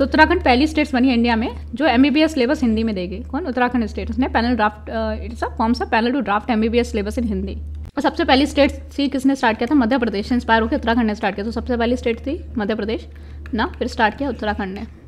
सो उत्तराखंड पहली स्टेट्स बनी इंडिया में जो एम बी सिलेबस हिंदी में देगी कौन उत्तराखंड स्टेट उसने panel draft it's a form सा panel to draft M B syllabus in Hindi और सबसे पहली स्टेट थी किसने स्टार्ट किया था मध्य प्रदेश इंस्पायर होकर उत्तराखंड ने स्टार्ट किया तो सबसे पहली स्टेट थी मध्य प्रदेश ना फिर स्टार्ट किया उत्तराखंड ने